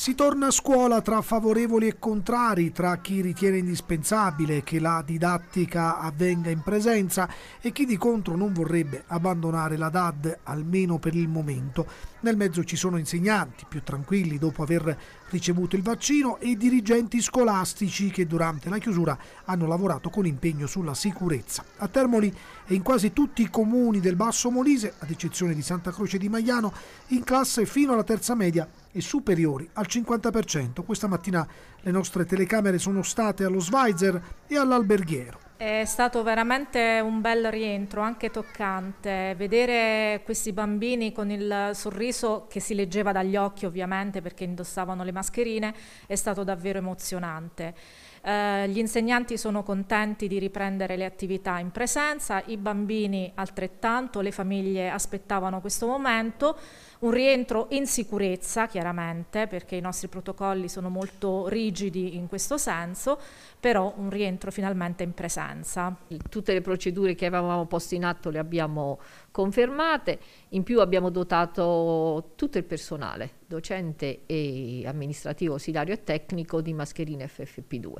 Si torna a scuola tra favorevoli e contrari, tra chi ritiene indispensabile che la didattica avvenga in presenza e chi di contro non vorrebbe abbandonare la DAD almeno per il momento. Nel mezzo ci sono insegnanti più tranquilli dopo aver ricevuto il vaccino e dirigenti scolastici che durante la chiusura hanno lavorato con impegno sulla sicurezza. A Termoli e in quasi tutti i comuni del Basso Molise, ad eccezione di Santa Croce di Maiano, in classe fino alla terza media e superiori al 50%. Questa mattina le nostre telecamere sono state allo Schweizer e all'Alberghiero. È stato veramente un bel rientro, anche toccante. Vedere questi bambini con il sorriso che si leggeva dagli occhi ovviamente perché indossavano le mascherine è stato davvero emozionante. Eh, gli insegnanti sono contenti di riprendere le attività in presenza, i bambini altrettanto, le famiglie aspettavano questo momento. Un rientro in sicurezza chiaramente perché i nostri protocolli sono molto rigidi in questo senso, però un rientro finalmente in presenza vacanza. Tutte le procedure che avevamo posto in atto le abbiamo confermate, in più abbiamo dotato tutto il personale, docente e amministrativo, ausiliario e tecnico di mascherine FFP2.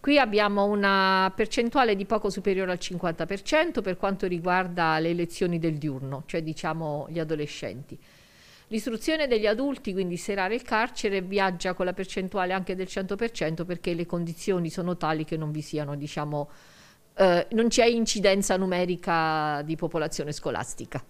Qui abbiamo una percentuale di poco superiore al 50% per quanto riguarda le lezioni del diurno, cioè diciamo gli adolescenti. L'istruzione degli adulti, quindi serare il carcere, viaggia con la percentuale anche del 100% perché le condizioni sono tali che non vi siano, diciamo, eh, non c'è incidenza numerica di popolazione scolastica.